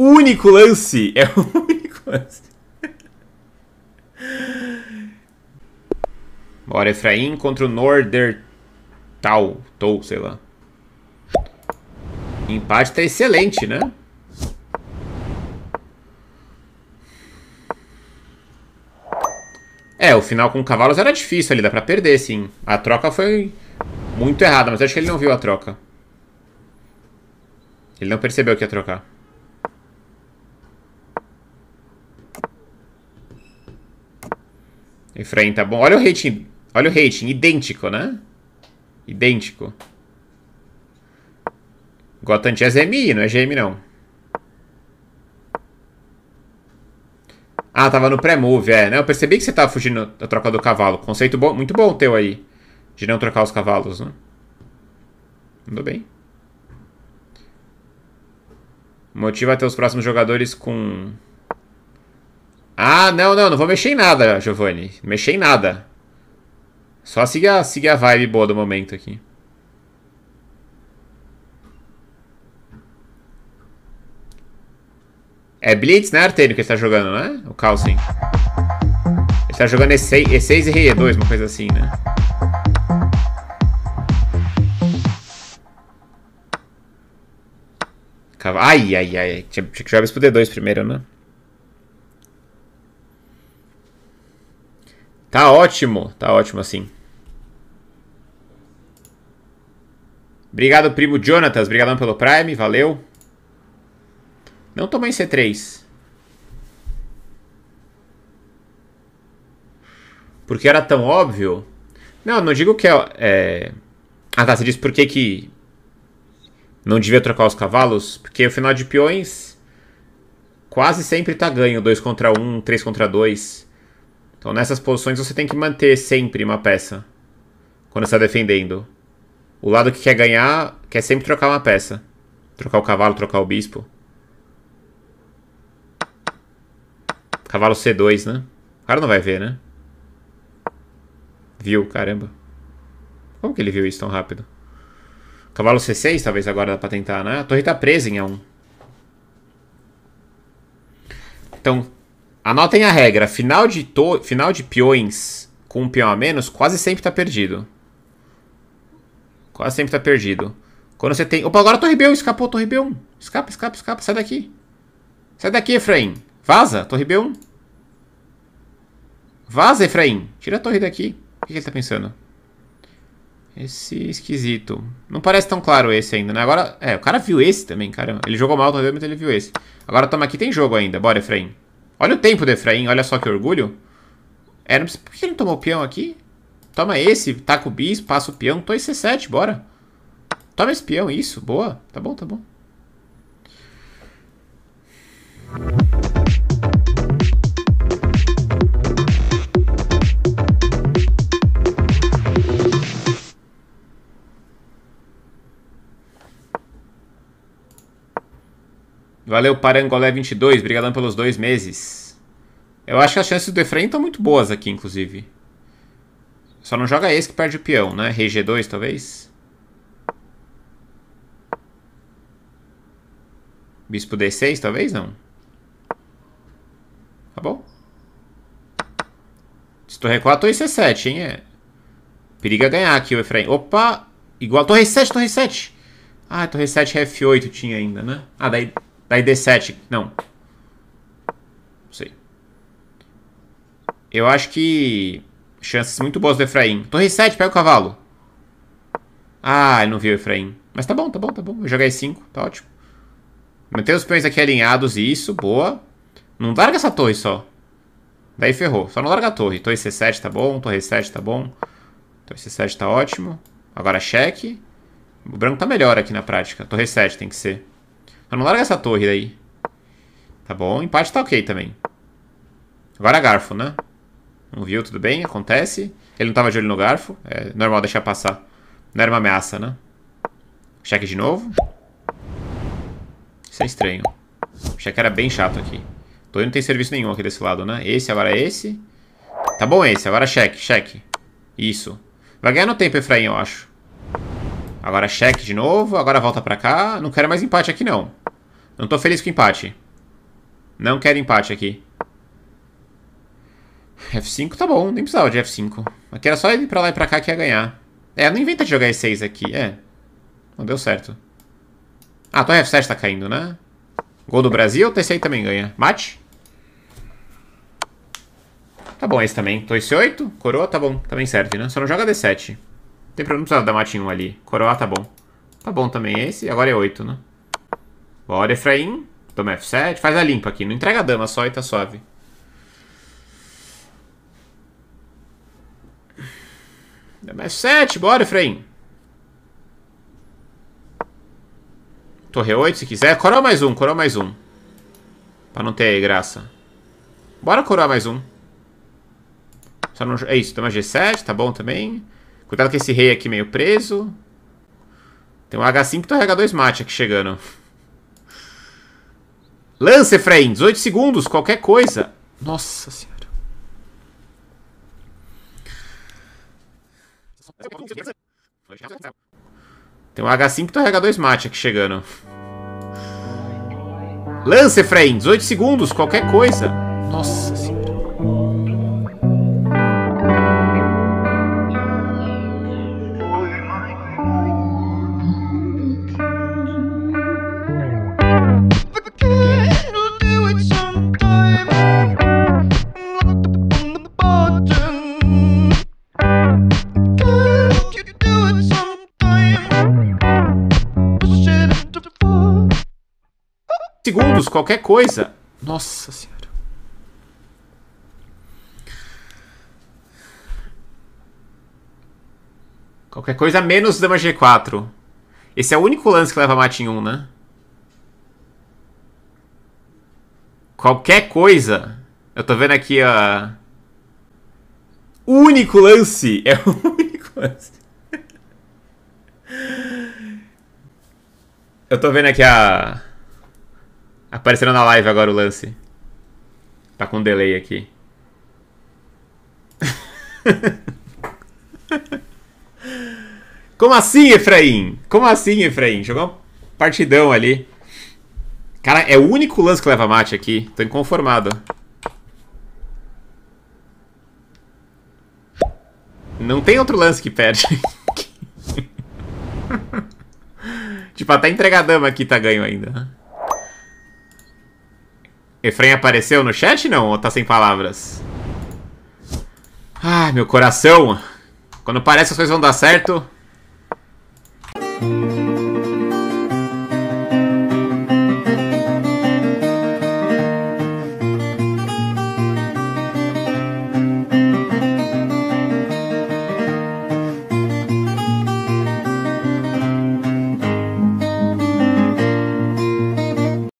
O único lance. É o único lance. Bora, Efraim contra o Nordertal. Tou, sei lá. Empate tá excelente, né? É, o final com cavalos era difícil ali, dá pra perder, sim. A troca foi muito errada, mas acho que ele não viu a troca. Ele não percebeu que ia trocar. tá Bom, olha o rating. Olha o rating. Idêntico, né? Idêntico. Gotham Jazz é MI, não é GM, não. Ah, tava no pré-move, é. Né? Eu percebi que você tava fugindo da troca do cavalo. Conceito bom, muito bom teu aí. De não trocar os cavalos, né? Mandou bem. Motiva até os próximos jogadores com ah, não, não, não vou mexer em nada, Giovanni. Mexer em nada. Só seguir a, seguir a vibe boa do momento aqui. É Blitz, né, Artênio, que ele tá jogando, né? O Calcin. Ele tá jogando E6, e e Rei E2, uma coisa assim, né? Ai, ai, ai. Tinha, tinha que jogar isso pro D2 primeiro, né? Tá ótimo, tá ótimo assim. Obrigado, primo Jonatas. Obrigadão pelo Prime, valeu. Não tomei C3. Porque era tão óbvio. Não, não digo que é... é... Ah tá, você disse por que que... Não devia trocar os cavalos? Porque o final de peões... Quase sempre tá ganho. 2 contra 1, um, 3 contra 2... Então nessas posições você tem que manter sempre uma peça. Quando está defendendo. O lado que quer ganhar quer sempre trocar uma peça. Trocar o cavalo, trocar o bispo. Cavalo C2, né? O cara não vai ver, né? Viu, caramba. Como que ele viu isso tão rápido? Cavalo C6, talvez agora dá pra tentar, né? A torre tá presa em A1. Então, Anotem a regra. Final de, to... Final de peões com um peão a menos quase sempre tá perdido. Quase sempre tá perdido. Quando você tem... Opa, agora Torre B1. Escapou, Torre B1. Escapa, escapa, escapa. Sai daqui. Sai daqui, Efraim. Vaza, Torre B1. Vaza, Efraim. Tira a torre daqui. O que ele tá pensando? Esse é esquisito. Não parece tão claro esse ainda, né? Agora... É, o cara viu esse também, caramba. Ele jogou mal, B1, mas ele viu esse. Agora toma aqui, tem jogo ainda. Bora, Efraim. Olha o tempo do Efraim, olha só que orgulho. Era, por que ele não tomou o peão aqui? Toma esse, taca o bis, passa o peão, tô em C7, bora. Toma esse peão, isso, boa. Tá bom, tá bom. Valeu, Parangolé22. Obrigadão pelos dois meses. Eu acho que as chances do Efraim estão muito boas aqui, inclusive. Só não joga esse que perde o peão, né? Rei G2, talvez. Bispo D6, talvez não. Tá bom? Se torre 4, torre C7, hein? É. Periga ganhar aqui o Efraim. Opa! Igual torre 7, torre 7. Ah, torre 7 F8 tinha ainda, né? Ah, daí Daí D7. Não. Não sei. Eu acho que... Chances muito boas do Efraim. Torre 7, pega o cavalo. Ah, não viu o Efraim. Mas tá bom, tá bom, tá bom. Vou jogar E5, tá ótimo. Manter os peões aqui alinhados, isso, boa. Não larga essa torre só. Daí ferrou, só não larga a torre. Torre C7 tá bom, torre 7 tá bom. Torre C7 tá ótimo. Agora cheque. O branco tá melhor aqui na prática. Torre 7 tem que ser. Então não larga essa torre daí. Tá bom, empate tá ok também. Agora é garfo, né? Não viu, tudo bem, acontece. Ele não tava de olho no garfo. É normal deixar passar. Não era uma ameaça, né? Cheque de novo. Isso é estranho. Cheque era bem chato aqui. Torre não tem serviço nenhum aqui desse lado, né? Esse, agora esse. Tá bom esse, agora cheque, cheque. Isso. Vai ganhar no tempo, Efraim, eu acho. Agora cheque de novo, agora volta pra cá. Não quero mais empate aqui, não. Não tô feliz com o empate. Não quero empate aqui. F5 tá bom, nem precisava de F5. Aqui era só ir pra lá e pra cá que ia ganhar. É, não inventa de jogar E6 aqui, é. Não deu certo. Ah, torre então F7 tá caindo, né? Gol do Brasil, o 6 também ganha. Mate. Tá bom esse também. Tô C8, coroa, tá bom. Também serve, né? Só não joga D7. Tem problema, não precisava dar mate em 1 ali. Coroa, tá bom. Tá bom também esse, agora é 8, né? Bora, Efraim. Toma F7. Faz a limpa aqui. Não entrega a dama só e tá suave. Dama F7. Bora, Efraim. Torre 8, se quiser. Coroa mais um, coroa mais um. Pra não ter graça. Bora coroa mais um. Só não... É isso, toma G7, tá bom também. Cuidado com esse rei aqui meio preso. Tem um H5 e torre H2 mate aqui chegando. Lance, Efraim. 18 segundos, qualquer coisa. Nossa senhora. Tem um H5 e um H2 mate aqui chegando. Lance, Efraim. 18 segundos, qualquer coisa. Nossa senhora. segundos, qualquer coisa. Nossa senhora. Qualquer coisa menos dama G4. Esse é o único lance que leva mate em 1, um, né? Qualquer coisa. Eu tô vendo aqui a. único lance! É o único lance. Eu tô vendo aqui a. Apareceram na live agora o lance. Tá com um delay aqui. Como assim, Efraim? Como assim, Efraim? Jogou um partidão ali. Cara, é o único lance que leva mate aqui. Tô inconformado. Não tem outro lance que perde. tipo, até entregadama aqui tá ganho ainda. Efraim apareceu no chat não? Ou tá sem palavras? Ai, meu coração. Quando parece que as coisas vão dar certo,